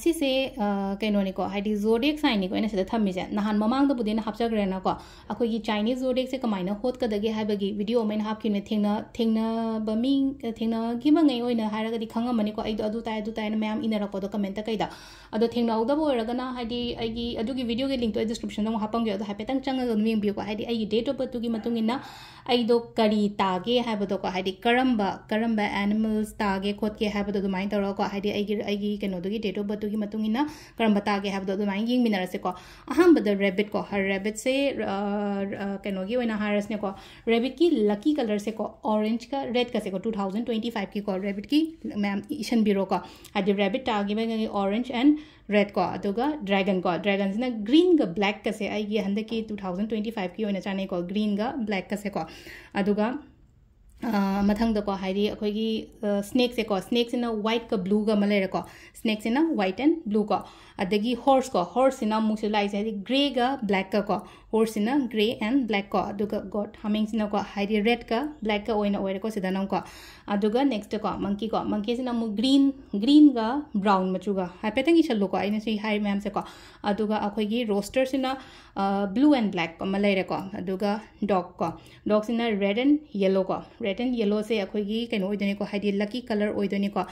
ꯁꯤꯁꯦ ꯀꯩꯅꯣꯅꯤꯀꯣ ꯍꯥꯏꯗꯤ ꯖꯣꯗꯦꯛ ꯁꯥꯏꯟꯅꯤꯀꯣ ꯑꯩꯅ ꯁꯤꯗ ꯊꯝꯃꯤꯁꯦ ꯅꯍꯥꯟ ꯃꯃꯥꯡꯗꯕꯨꯗꯤ ꯑꯩꯅ ꯍꯥꯞꯆꯈ꯭ꯔꯦꯅꯀꯣ ꯑꯩꯈꯣꯏꯒꯤ ꯆꯥꯏꯅꯤꯁ ꯖꯣꯗꯦꯛꯁꯦ ꯀꯃꯥꯏꯅ ꯍꯣꯠꯀꯗꯒꯦ ꯍꯥꯏꯕꯒꯤ ꯚꯤꯗꯤꯑꯣ ꯑꯃ ꯑꯩꯅ ꯍꯥꯞꯈꯤꯕꯅꯦ ꯊꯦꯡꯅ ꯊꯦꯡꯅꯕ ꯃꯤ ꯊꯦꯡꯅꯈꯤꯕꯉꯩ ꯑꯣꯏꯅ ꯍꯥꯏꯔꯒꯗꯤ ꯈꯪꯉꯝꯃꯅꯤꯀꯣ ꯑꯩꯗꯣ ꯑꯗꯨ ꯇꯥꯏ ꯑꯗꯨ ꯇꯥꯏꯅ ꯃꯌꯥꯝ ꯏꯅꯔꯛꯄꯗꯣ ꯀꯃꯦꯟꯇ ꯀꯩꯗ ꯑꯗꯣ ꯊꯦꯡꯅꯍꯧꯗꯕ ꯑꯣꯏꯔꯒꯅ ꯍꯥꯏꯗꯤ ꯑꯩꯒꯤ ꯑꯗꯨꯒꯤ ꯚꯤꯗꯤꯑꯣꯒꯤ ꯂꯤꯡꯛꯇꯣ ꯑꯩ ꯗꯤꯁꯀ꯭ꯔꯤꯞꯁꯟꯗ ꯑꯃꯨꯛ ꯍꯥꯞꯄꯝꯒꯦ ꯑꯗꯣ ꯍꯥꯏꯐꯦꯠꯇꯪ ꯆꯪꯉꯒ ꯑꯗꯨꯝ ꯌꯦꯡꯕꯤꯌꯨꯀꯣ ꯍꯥꯏꯗꯤ ꯑꯩꯒꯤ ꯗꯦꯠ ꯑꯣꯐ ꯕꯔꯠꯇꯨꯒꯤ ꯃꯇꯨꯡ ꯏꯟꯅ ꯑꯩꯗꯣ ꯀꯔꯤ ꯇꯥꯒꯦ ꯍꯥꯏꯕꯗꯣꯀꯣ ꯍꯥꯏꯗꯤ ꯀꯔꯝꯕ ꯀꯔꯝꯕ ꯑꯦꯅꯤꯃꯦꯜꯁ ꯇꯥꯒꯦ ꯈꯣꯠꯀꯦ ꯍꯥꯏꯕꯗꯣ ꯑꯗꯨꯃꯥꯏꯅ ꯇꯧꯔꯒꯀꯣ ꯍꯥꯏꯗꯤ ꯑꯩꯒꯤ ꯑꯩꯒꯤ ꯀꯩꯅꯣꯗꯨꯒꯤ ꯗꯦꯠ ꯍꯥꯏꯕꯤꯔꯛꯏꯗꯣꯕꯗꯨꯒꯤ ꯃꯇꯨꯡ ꯏꯟꯅ ꯀꯔꯝꯕ ꯇꯥꯒꯦ ꯍꯥꯏꯕꯗꯣ ꯑꯗꯨꯃꯥꯏꯅ ꯌꯦꯡꯃꯤꯟꯅꯔꯁꯦꯀꯣ ꯑꯍꯥꯟꯕꯗ ꯔꯦꯕꯤꯠꯀꯣ ꯔꯦꯕꯤꯠꯁꯦ ꯀꯩꯅꯣꯒꯤ ꯑꯣꯏꯅ ꯍꯥꯏꯔꯁꯤꯅꯦꯀꯣ ꯔꯦꯕꯤꯠꯀꯤ ꯂꯛꯀꯤ ꯀꯂꯔꯁꯦꯀꯣ ꯑꯣꯔꯦꯟꯖꯀ ꯔꯦꯗꯀꯁꯦꯀꯣ ꯇꯨ ꯊꯥꯎꯖꯟ ꯇ꯭ꯋꯦꯟꯇꯤ ꯐꯥꯏꯚꯀꯤꯀꯣ ꯔꯦꯕꯤꯠꯀꯤ ꯃꯌꯥꯝ ꯏꯁꯟꯕꯤꯔꯣꯀꯣ ꯍꯥꯏꯗꯤ ꯔꯦꯕꯤꯠ ꯇꯥꯈꯤꯕꯒꯤ ꯑꯣꯔꯦꯟꯖ ꯑꯦꯟ ꯔꯦꯗꯀꯣ ꯑꯗꯨꯒ ꯗ꯭ꯔꯦꯒꯟꯀꯣ ꯗ꯭ꯔꯦꯒꯟꯁꯤꯅ ꯒ꯭ꯔꯤꯟꯒ ꯕ꯭ꯂꯦꯛꯀꯁꯦ ꯑꯩꯒꯤ ꯍꯟꯗꯛꯀꯤ ꯇꯨ ꯊꯥꯎꯖꯟ ꯇ꯭ꯋꯦꯟꯇꯤ ꯐꯥꯏꯚꯀꯤ ꯑꯣꯏꯅ ꯆꯥꯅꯩꯀꯣ ꯒ꯭ꯔꯤꯟꯒ ꯕ꯭ꯂꯦꯛꯀꯁꯦꯀꯣ ꯑꯗꯨꯒ मधंगी स्नेक्सेको स्नेक्सना व्हाइट का ब्लू का मैं स्नेक्सना व्हाइट एंड ब्लू कॉ अगर हॉर्स को हॉर्सना मूसल ग्रे का ब्लैक का को हॉर्सना ग्रे एंड ब्लैक को गोट हमेंसना को रेड का ब्लैक का ब्लैको सिदनको अगर नेक्स्ट को मंकी को मंकी मंकीना ग्रीन ग्रीन का ब्राउन मचुगा पेट इसलोको अगर से हर मैम से कोई रोस्टर से ब्लू एंड ब्लैक को मैं डॉग को डॉग से रेड एंड येलो को ꯔꯦꯗ ꯑꯦꯟ ꯌꯦꯂꯣꯁꯦ ꯑꯩꯈꯣꯏꯒꯤ ꯀꯩꯅꯣ ꯑꯣꯏꯗꯣꯏꯅꯤꯀꯣ ꯍꯥꯏꯗꯤ ꯂꯛꯀꯤ ꯀꯂꯔ ꯑꯣꯏꯗꯣꯏꯅꯤꯀꯣ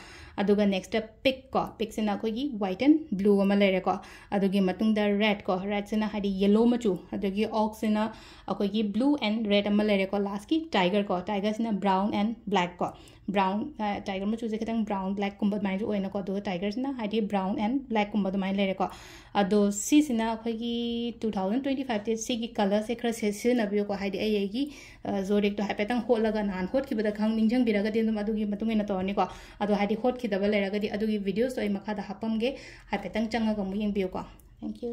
ꯑꯗꯨꯒ ꯅꯦꯛꯁꯇ ꯄꯤꯛ ꯀꯣ ꯄꯤꯛꯁꯤꯅ ꯑꯩꯈꯣꯏꯒꯤ ꯋꯥꯏꯠ ꯑꯦꯟ ꯕ꯭ꯂꯨ ꯑꯃ ꯂꯩꯔꯦꯀꯣ ꯑꯗꯨꯒꯤ ꯃꯇꯨꯡꯗ ꯔꯦꯗ ꯀꯣ ꯔꯦꯗꯁꯤꯅ ꯍꯥꯏꯗꯤ ꯌꯦꯂꯣ ꯃꯆꯨ ꯑꯗꯒꯤ ꯑꯣꯛꯁꯤꯅ ꯑꯩꯈꯣꯏꯒꯤ ꯕ꯭ꯂꯨ ꯑꯦꯟ ꯔꯦꯗ ꯑꯃ ꯂꯩꯔꯦꯀꯣ ꯂꯥꯁꯀꯤ ꯇꯥꯏꯒꯔ ꯀꯣ ꯇꯥꯏꯒꯔꯁꯤꯅ ꯕ꯭ꯔꯥꯎꯟ ꯑꯦꯟ ꯕ꯭ꯂꯦꯛ ꯀꯣ ꯕ꯭ꯔꯥꯎꯟ ꯇꯥꯏꯒꯔ ꯃꯆꯨꯁꯦ ꯈꯤꯇꯪ ꯕ꯭ꯔꯥꯎꯟ ꯕ꯭ꯂꯦꯛꯀꯨꯝꯕ ꯑꯗꯨꯃꯥꯏꯅꯁꯨ ꯑꯣꯏꯅꯀꯣ ꯑꯗꯨꯒ ꯇꯥꯏꯒꯔꯁꯤꯅ ꯍꯥꯏꯗꯤ ꯕ꯭ꯔꯥꯎꯟ ꯑꯦꯟ ꯕ꯭ꯂꯦꯛꯀꯨꯝꯕ ꯑꯗꯨꯃꯥꯏꯅ ꯂꯩꯔꯦꯀꯣ ꯑꯗꯣ ꯁꯤꯁꯤꯅ ꯑꯩꯈꯣꯏꯒꯤ ꯇꯨ ꯊꯥꯎꯖꯟ ꯇ꯭ꯋꯦꯟꯇꯤ ꯐꯥꯏꯚꯇ ꯁꯤꯒꯤ ꯀꯂꯔꯁꯦ ꯈꯔ ꯁꯤꯖꯤꯟꯅꯕꯤꯌꯨꯀꯣ ꯍꯥꯏꯗꯤ ꯑꯩ ꯑꯩꯒꯤ ꯖꯣꯔꯦꯛꯇꯣ ꯍꯥꯏꯐꯦꯠꯇꯪ ꯍꯣꯠꯂꯒ ꯅꯍꯥꯟ ꯍꯣꯠꯈꯤꯕꯗ ꯈꯪ ꯅꯤꯡꯁꯤꯡꯕꯤꯔꯒꯗꯤ ꯑꯗꯨꯝ ꯑꯗꯨꯒꯤ ꯃꯇꯨꯡ ꯏꯟꯅ ꯇꯧꯔꯅꯤꯀꯣ ꯑꯗꯣ ꯍꯥꯏꯗꯤ ꯍꯣꯠꯈꯤꯗꯕ ꯂꯩꯔꯒꯗꯤ ꯑꯗꯨꯒꯤ ꯚꯤꯗꯤꯑꯣꯁꯇꯣ ꯑꯩ ꯃꯈꯥꯗ ꯍꯥꯞꯄꯝꯒꯦ ꯍꯥꯏꯐꯦꯠꯇꯪ ꯆꯪꯉꯒ ꯑꯃꯨꯛ ꯌꯦꯡꯕꯤꯌꯨꯀꯣ ꯊꯦꯡꯛ ꯌꯨ